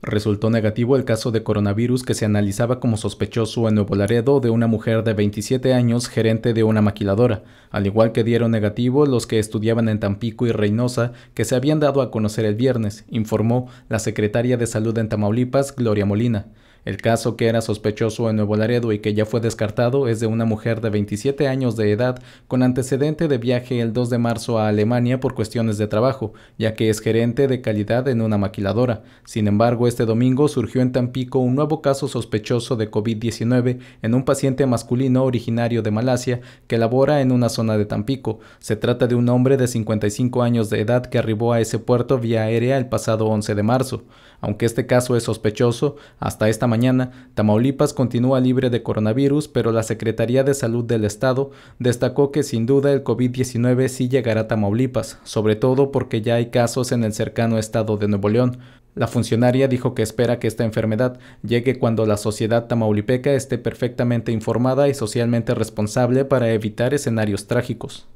Resultó negativo el caso de coronavirus que se analizaba como sospechoso en Nuevo Laredo de una mujer de 27 años gerente de una maquiladora, al igual que dieron negativo los que estudiaban en Tampico y Reynosa que se habían dado a conocer el viernes, informó la secretaria de Salud en Tamaulipas, Gloria Molina. El caso que era sospechoso en Nuevo Laredo y que ya fue descartado es de una mujer de 27 años de edad con antecedente de viaje el 2 de marzo a Alemania por cuestiones de trabajo, ya que es gerente de calidad en una maquiladora. Sin embargo, este domingo surgió en Tampico un nuevo caso sospechoso de COVID-19 en un paciente masculino originario de Malasia que labora en una zona de Tampico. Se trata de un hombre de 55 años de edad que arribó a ese puerto vía aérea el pasado 11 de marzo. Aunque este caso es sospechoso, hasta esta mañana mañana, Tamaulipas continúa libre de coronavirus, pero la Secretaría de Salud del Estado destacó que sin duda el COVID-19 sí llegará a Tamaulipas, sobre todo porque ya hay casos en el cercano estado de Nuevo León. La funcionaria dijo que espera que esta enfermedad llegue cuando la sociedad tamaulipeca esté perfectamente informada y socialmente responsable para evitar escenarios trágicos.